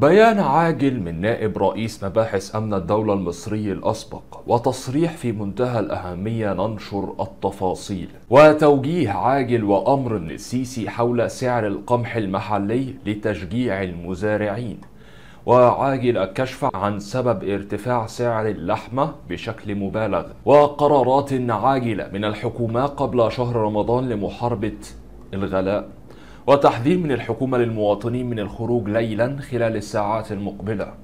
بيان عاجل من نائب رئيس مباحث أمن الدولة المصري الأسبق وتصريح في منتهى الأهمية ننشر التفاصيل وتوجيه عاجل وأمر من السيسي حول سعر القمح المحلي لتشجيع المزارعين وعاجل الكشف عن سبب ارتفاع سعر اللحمة بشكل مبالغ وقرارات عاجلة من الحكومة قبل شهر رمضان لمحاربة الغلاء وتحذير من الحكومة للمواطنين من الخروج ليلا خلال الساعات المقبلة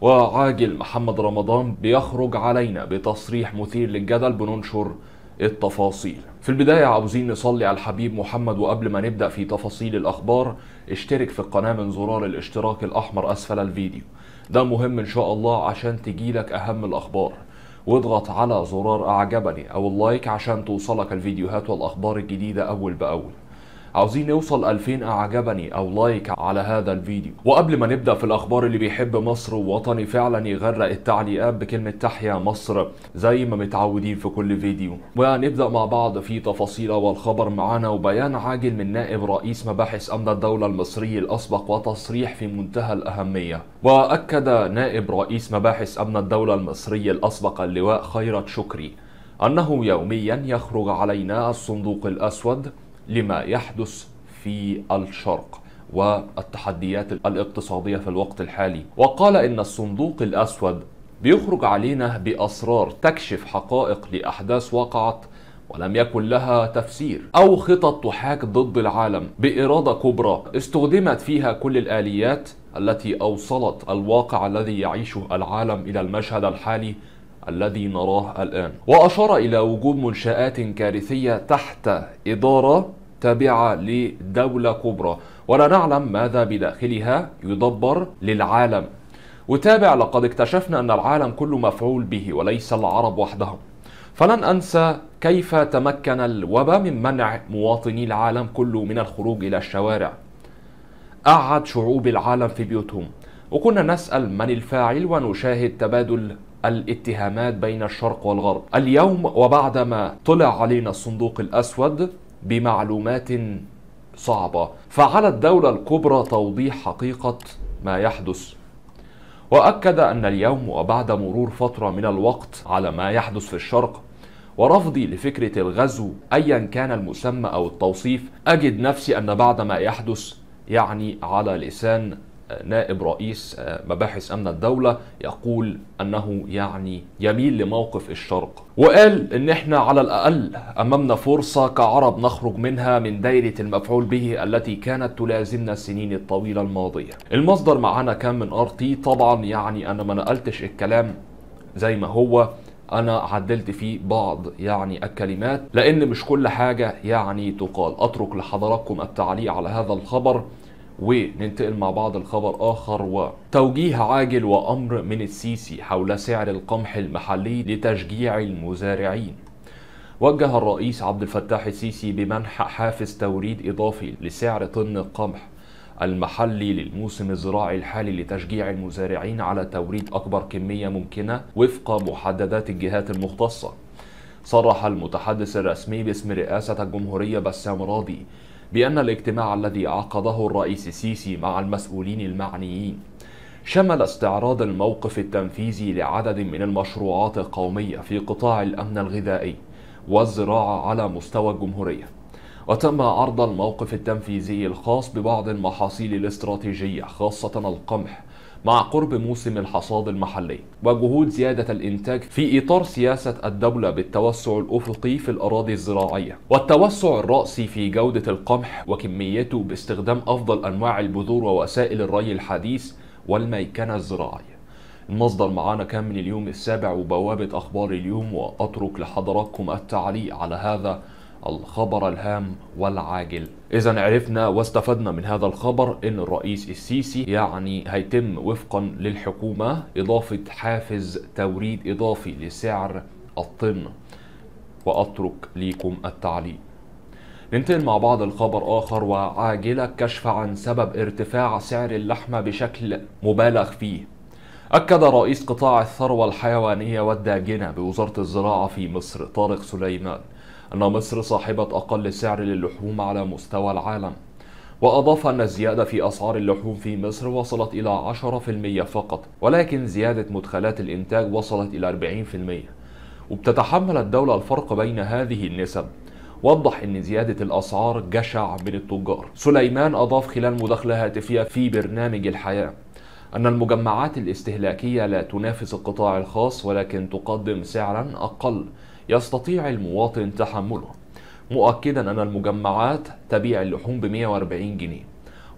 وعاجل محمد رمضان بيخرج علينا بتصريح مثير للجدل بننشر التفاصيل في البداية عاوزين نصلي على الحبيب محمد وقبل ما نبدأ في تفاصيل الأخبار اشترك في القناة من زرار الاشتراك الأحمر أسفل الفيديو ده مهم إن شاء الله عشان تجيلك أهم الأخبار واضغط على زرار أعجبني أو اللايك عشان توصلك الفيديوهات والأخبار الجديدة أول بأول عاوزين نوصل 2000 اعجبني او لايك على هذا الفيديو وقبل ما نبدا في الاخبار اللي بيحب مصر ووطني فعلا يغرق التعليقات بكلمه تحيا مصر زي ما متعودين في كل فيديو ونبدا مع بعض في تفاصيل والخبر معانا وبيان عاجل من نائب رئيس مباحث امن الدوله المصري الاسبق وتصريح في منتهى الاهميه واكد نائب رئيس مباحث امن الدوله المصري الاسبق اللواء خيرت شكري أنه يوميا يخرج علينا الصندوق الأسود لما يحدث في الشرق والتحديات الاقتصادية في الوقت الحالي وقال إن الصندوق الأسود بيخرج علينا بأسرار تكشف حقائق لأحداث وقعت ولم يكن لها تفسير أو خطط تحاك ضد العالم بإرادة كبرى استخدمت فيها كل الآليات التي أوصلت الواقع الذي يعيشه العالم إلى المشهد الحالي الذي نراه الآن وأشار إلى وجود منشآت كارثية تحت إدارة تابعة لدولة كبرى ولا نعلم ماذا بداخلها يدبر للعالم وتابع لقد اكتشفنا أن العالم كله مفعول به وليس العرب وحدهم فلن أنسى كيف تمكن الوباء من منع مواطني العالم كله من الخروج إلى الشوارع اعد شعوب العالم في بيوتهم وكنا نسأل من الفاعل ونشاهد تبادل الاتهامات بين الشرق والغرب اليوم وبعدما طلع علينا الصندوق الأسود بمعلومات صعبة فعلى الدولة الكبرى توضيح حقيقة ما يحدث وأكد أن اليوم وبعد مرور فترة من الوقت على ما يحدث في الشرق ورفضي لفكرة الغزو أيا كان المسمى أو التوصيف أجد نفسي أن بعد ما يحدث يعني على لسان نائب رئيس آه، مباحث أمن الدولة يقول أنه يعني يميل لموقف الشرق وقال إن إحنا على الأقل أمامنا فرصة كعرب نخرج منها من دايرة المفعول به التي كانت تلازمنا السنين الطويلة الماضية المصدر معانا كان من ار تي طبعا يعني أنا ما نقلتش الكلام زي ما هو انا عدلت فيه بعض يعني الكلمات لان مش كل حاجه يعني تقال اترك لحضراتكم التعليق على هذا الخبر وننتقل مع بعض الخبر آخر وتوجيه عاجل وأمر من السيسي حول سعر القمح المحلي لتشجيع المزارعين وجه الرئيس عبد الفتاح السيسي بمنح حافز توريد إضافي لسعر طن القمح المحلي للموسم الزراعي الحالي لتشجيع المزارعين على توريد أكبر كمية ممكنة وفق محددات الجهات المختصة صرح المتحدث الرسمي باسم رئاسة الجمهورية بسام راضي بأن الاجتماع الذي عقده الرئيس السيسي مع المسؤولين المعنيين شمل استعراض الموقف التنفيذي لعدد من المشروعات القومية في قطاع الأمن الغذائي والزراعة على مستوى الجمهورية وتم عرض الموقف التنفيذي الخاص ببعض المحاصيل الاستراتيجية خاصة القمح مع قرب موسم الحصاد المحلي وجهود زيادة الإنتاج في إطار سياسة الدولة بالتوسع الأفقي في الأراضي الزراعية والتوسع الرأسي في جودة القمح وكميته باستخدام أفضل أنواع البذور ووسائل الري الحديث والميكنة الزراعية المصدر معانا كان من اليوم السابع وبوابة أخبار اليوم وأترك لحضراتكم التعليق على هذا الخبر الهام والعاجل إذا عرفنا واستفدنا من هذا الخبر أن الرئيس السيسي يعني هيتم وفقا للحكومة إضافة حافز توريد إضافي لسعر الطن وأترك ليكم التعليق ننتقل مع بعض الخبر آخر وعاجلة كشف عن سبب ارتفاع سعر اللحمة بشكل مبالغ فيه أكد رئيس قطاع الثروة الحيوانية والداجنة بوزارة الزراعة في مصر طارق سليمان أن مصر صاحبة أقل سعر للحوم على مستوى العالم وأضاف أن الزيادة في أسعار اللحوم في مصر وصلت إلى 10% فقط ولكن زيادة مدخلات الإنتاج وصلت إلى 40% وبتتحمل الدولة الفرق بين هذه النسب وضح ان زياده الاسعار جشع من التجار. سليمان اضاف خلال مداخله هاتفيه في برنامج الحياه ان المجمعات الاستهلاكيه لا تنافس القطاع الخاص ولكن تقدم سعرا اقل يستطيع المواطن تحمله مؤكدا أن المجمعات تبيع اللحوم ب 140 جنيه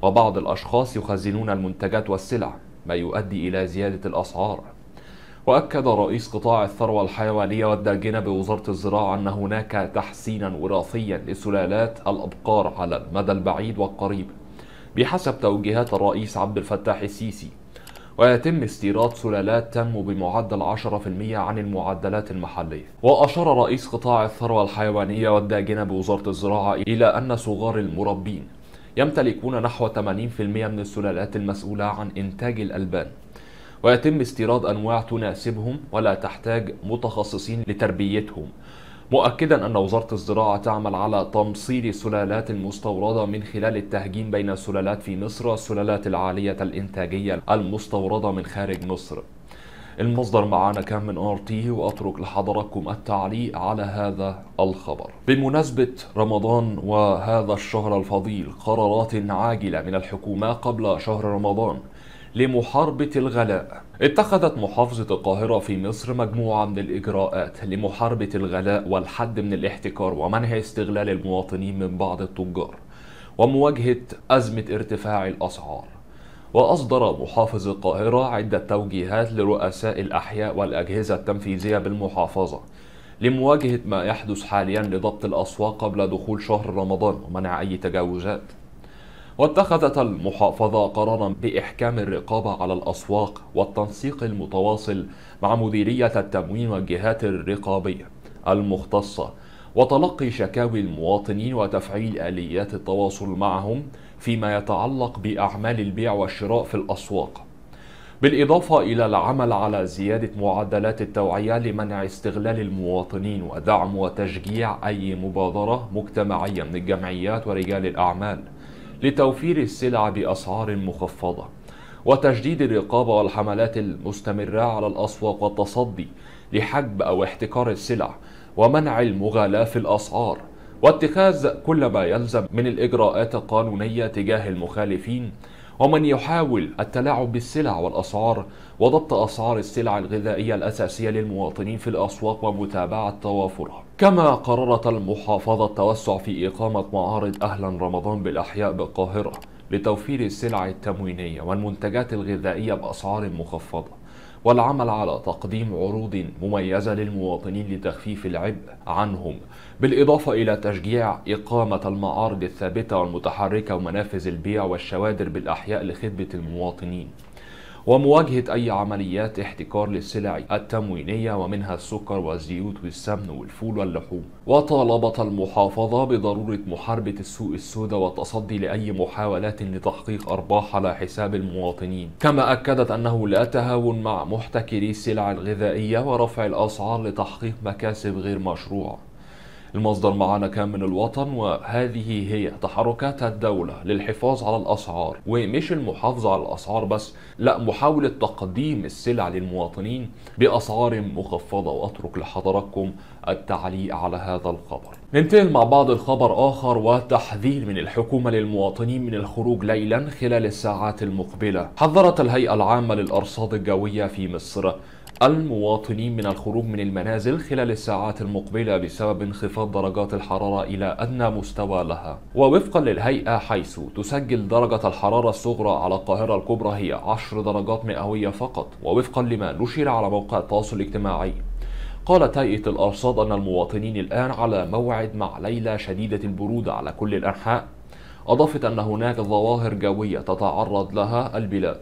وبعض الأشخاص يخزنون المنتجات والسلع ما يؤدي إلى زيادة الأسعار وأكد رئيس قطاع الثروة الحيوانية والداجنة بوزارة الزراعة أن هناك تحسينا وراثيا لسلالات الأبقار على المدى البعيد والقريب بحسب توجيهات الرئيس عبد الفتاح السيسي ويتم استيراد سلالات تنمو بمعدل 10% عن المعدلات المحلية وأشار رئيس قطاع الثروة الحيوانية والداجنة بوزارة الزراعة إلى أن صغار المربين يمتلكون نحو 80% من السلالات المسؤولة عن إنتاج الألبان ويتم استيراد أنواع تناسبهم ولا تحتاج متخصصين لتربيتهم مؤكدا أن وزارة الزراعة تعمل على تمصير السلالات المستوردة من خلال التهجين بين السلالات في مصر السلالات العالية الإنتاجية المستوردة من خارج مصر المصدر معانا كان من ار تي واترك لحضراتكم التعليق على هذا الخبر. بمناسبه رمضان وهذا الشهر الفضيل قرارات عاجله من الحكومه قبل شهر رمضان لمحاربة الغلاء اتخذت محافظة القاهرة في مصر مجموعة من الإجراءات لمحاربة الغلاء والحد من الاحتكار ومنع استغلال المواطنين من بعض التجار ومواجهة أزمة ارتفاع الأسعار وأصدر محافظ القاهرة عدة توجيهات لرؤساء الأحياء والأجهزة التنفيذية بالمحافظة لمواجهة ما يحدث حاليا لضبط الأسواق قبل دخول شهر رمضان ومنع أي تجاوزات واتخذت المحافظة قرارا بإحكام الرقابة على الأسواق والتنسيق المتواصل مع مديرية التموين والجهات الرقابية المختصة وتلقي شكاوي المواطنين وتفعيل آليات التواصل معهم فيما يتعلق بأعمال البيع والشراء في الأسواق بالإضافة إلى العمل على زيادة معدلات التوعية لمنع استغلال المواطنين ودعم وتشجيع أي مبادرة مجتمعية من الجمعيات ورجال الأعمال لتوفير السلع بأسعار مخفضة وتشديد الرقابة والحملات المستمرة على الأسواق والتصدي لحجب أو احتكار السلع ومنع المغالاة في الأسعار واتخاذ كل ما يلزم من الإجراءات القانونية تجاه المخالفين ومن يحاول التلاعب بالسلع والأسعار وضبط أسعار السلع الغذائية الأساسية للمواطنين في الأسواق ومتابعة توافرها كما قررت المحافظة التوسع في إقامة معارض أهلا رمضان بالأحياء بالقاهرة لتوفير السلع التموينية والمنتجات الغذائية بأسعار مخفضة والعمل على تقديم عروض مميزة للمواطنين لتخفيف العبء عنهم بالإضافة إلى تشجيع إقامة المعارض الثابتة والمتحركة ومنافذ البيع والشوادر بالأحياء لخدمة المواطنين ومواجهة أي عمليات احتكار للسلع التموينية ومنها السكر والزيوت والسمن والفول واللحوم وطالبت المحافظة بضرورة محاربة السوق السوداء والتصدي لأي محاولات لتحقيق أرباح على حساب المواطنين كما أكدت أنه لا تهاون مع محتكري السلع الغذائية ورفع الأسعار لتحقيق مكاسب غير مشروعة المصدر معنا كان من الوطن وهذه هي تحركات الدولة للحفاظ على الأسعار ومش المحافظة على الأسعار بس لا محاولة تقديم السلع للمواطنين بأسعار مخفضة وأترك لحضراتكم التعليق على هذا الخبر ننتقل مع بعض الخبر آخر وتحذير من الحكومة للمواطنين من الخروج ليلا خلال الساعات المقبلة حذرت الهيئة العامة للأرصاد الجوية في مصر المواطنين من الخروج من المنازل خلال الساعات المقبلة بسبب انخفاض درجات الحرارة إلى أدنى مستوى لها ووفقا للهيئة حيث تسجل درجة الحرارة الصغرى على القاهرة الكبرى هي 10 درجات مئوية فقط ووفقا لما نشر على موقع التواصل الاجتماعي قالت هيئة الأرصاد أن المواطنين الآن على موعد مع ليلة شديدة البرودة على كل الأنحاء أضافت أن هناك ظواهر جوية تتعرض لها البلاد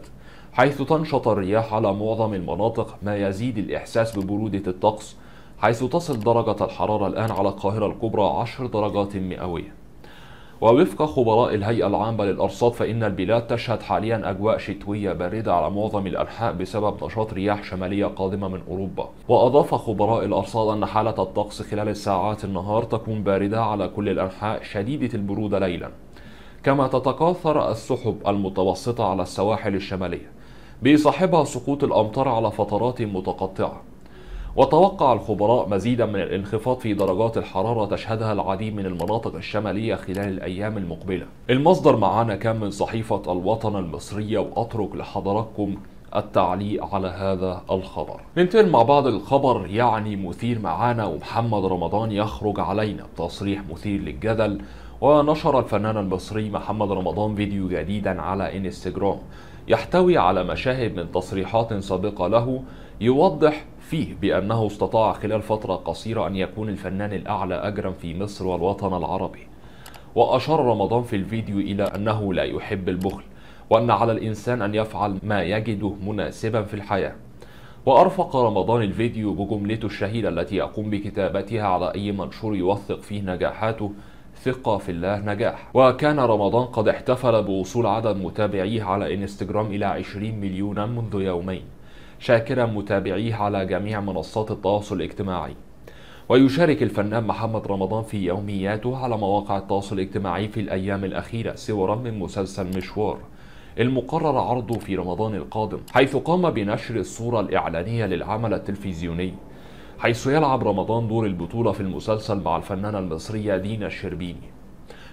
حيث تنشط الرياح على معظم المناطق ما يزيد الإحساس ببرودة الطقس حيث تصل درجة الحرارة الآن على القاهرة الكبرى 10 درجات مئوية ووفق خبراء الهيئة العامة للأرصاد فإن البلاد تشهد حاليا أجواء شتوية باردة على معظم الأنحاء بسبب نشاط رياح شمالية قادمة من أوروبا وأضاف خبراء الأرصاد أن حالة الطقس خلال الساعات النهار تكون باردة على كل الأنحاء شديدة البرودة ليلا كما تتكاثر السحب المتوسطة على السواحل الشمالية بيصاحبها سقوط الأمطار على فترات متقطعة وتوقع الخبراء مزيدا من الانخفاض في درجات الحرارة تشهدها العديد من المناطق الشمالية خلال الأيام المقبلة المصدر معانا كان من صحيفة الوطن المصرية وأترك لحضراتكم التعليق على هذا الخبر ننتقل مع بعض الخبر يعني مثير معانا ومحمد رمضان يخرج علينا بتصريح مثير للجدل ونشر الفنان المصري محمد رمضان فيديو جديدا على انستجرام يحتوي على مشاهد من تصريحات سابقة له يوضح فيه بأنه استطاع خلال فترة قصيرة أن يكون الفنان الأعلى أجرا في مصر والوطن العربي وأشار رمضان في الفيديو إلى أنه لا يحب البخل وأن على الإنسان أن يفعل ما يجده مناسبا في الحياة وأرفق رمضان الفيديو بجملته الشهيرة التي يقوم بكتابتها على أي منشور يوثق فيه نجاحاته ثقة في الله نجاح وكان رمضان قد احتفل بوصول عدد متابعيه على انستجرام إلى 20 مليونا منذ يومين شاكرا متابعيه على جميع منصات التواصل الاجتماعي ويشارك الفنان محمد رمضان في يومياته على مواقع التواصل الاجتماعي في الأيام الأخيرة صورا من مسلسل مشوار المقرر عرضه في رمضان القادم حيث قام بنشر الصورة الإعلانية للعمل التلفزيوني حيث يلعب رمضان دور البطولة في المسلسل مع الفنانة المصرية دينا الشربيني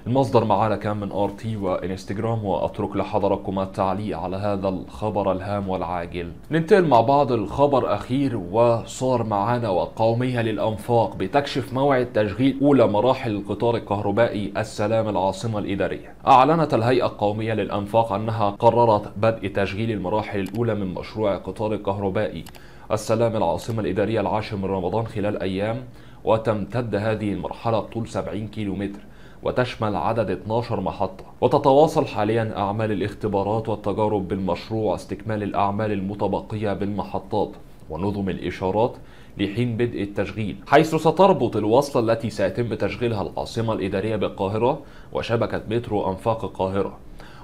المصدر معانا كان من ار تي وانستغرام واترك لحضركم التعليق على هذا الخبر الهام والعاجل ننتقل مع بعض الخبر اخير وصار معانا وقومية للانفاق بتكشف موعد تشغيل اولى مراحل القطار الكهربائي السلام العاصمة الادارية اعلنت الهيئة القومية للانفاق انها قررت بدء تشغيل المراحل الاولى من مشروع القطار الكهربائي السلام العاصمة الإدارية العاشر من رمضان خلال أيام وتمتد هذه المرحلة طول 70 كيلومتر وتشمل عدد 12 محطة وتتواصل حاليا أعمال الاختبارات والتجارب بالمشروع واستكمال الأعمال المتبقية بالمحطات ونظم الإشارات لحين بدء التشغيل حيث ستربط الوصلة التي سيتم تشغيلها العاصمة الإدارية بالقاهرة وشبكة مترو أنفاق القاهرة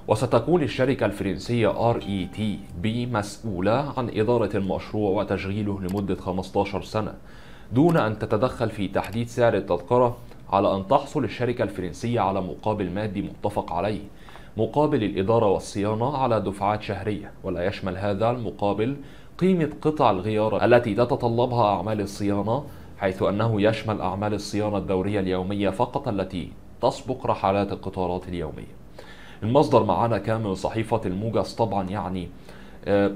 وستكون الشركة الفرنسية RETB مسؤولة عن إدارة المشروع وتشغيله لمدة 15 سنة دون أن تتدخل في تحديد سعر التذكرة على أن تحصل الشركة الفرنسية على مقابل مادي متفق عليه مقابل الإدارة والصيانة على دفعات شهرية ولا يشمل هذا المقابل قيمة قطع الغيار التي تتطلبها أعمال الصيانة حيث أنه يشمل أعمال الصيانة الدورية اليومية فقط التي تسبق رحلات القطارات اليومية المصدر معنا كان من صحيفة الموجز طبعا يعني آه،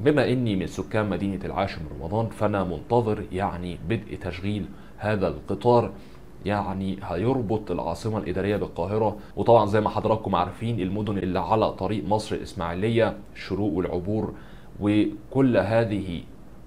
بما أني من سكان مدينة العاشر من رمضان فأنا منتظر يعني بدء تشغيل هذا القطار يعني هيربط العاصمه الاداريه بالقاهره وطبعا زي ما حضراتكم عارفين المدن اللي على طريق مصر الاسماعيليه الشروق والعبور وكل هذه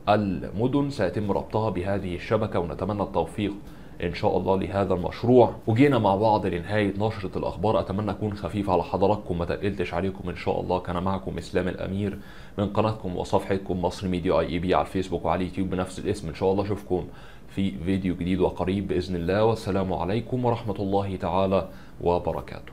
المدن سيتم ربطها بهذه الشبكه ونتمنى التوفيق ان شاء الله لهذا المشروع وجينا مع بعض لنهايه نشره الاخبار اتمنى اكون خفيف على حضراتكم ما تقلتش عليكم ان شاء الله كان معكم اسلام الامير من قناتكم وصفحتكم مصر ميديا اي بي على الفيسبوك وعلى اليوتيوب بنفس الاسم ان شاء الله اشوفكم في فيديو جديد وقريب باذن الله والسلام عليكم ورحمه الله تعالى وبركاته